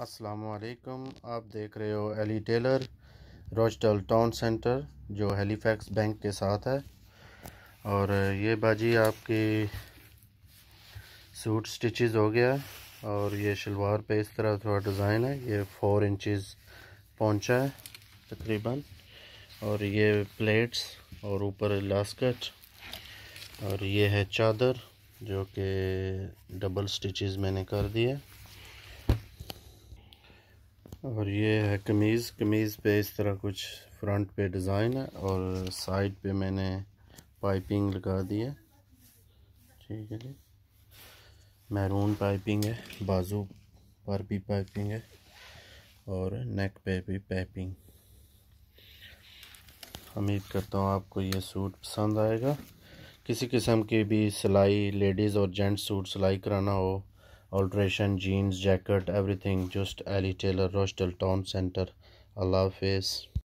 असलकम आप देख रहे हो एली टेलर रोस्टल टाउन सेंटर जो हेलीफैक्स बैंक के साथ है और ये बाजी आपकी सूट स्टिचेस हो गया और ये शलवार पे इस तरह थोड़ा डिज़ाइन है ये फोर इंचेस पहुंचा है तकरीबन और ये प्लेट्स और ऊपर लास्कट और ये है चादर जो कि डबल स्टिचेस मैंने कर दिए और ये है कमीज़ कमीज़ पे इस तरह कुछ फ्रंट पे डिज़ाइन है और साइड पे मैंने पाइपिंग लगा दी है ठीक है जी मैरून पाइपिंग है बाजू पर भी पाइपिंग है और नेक पे भी पाइपिंग उम्मीद करता हूँ आपको ये सूट पसंद आएगा किसी किस्म की भी सिलाई लेडीज़ और जेंट्स सूट सिलाई कराना हो alteration jeans jacket everything just ali taylor rochdale town center allah face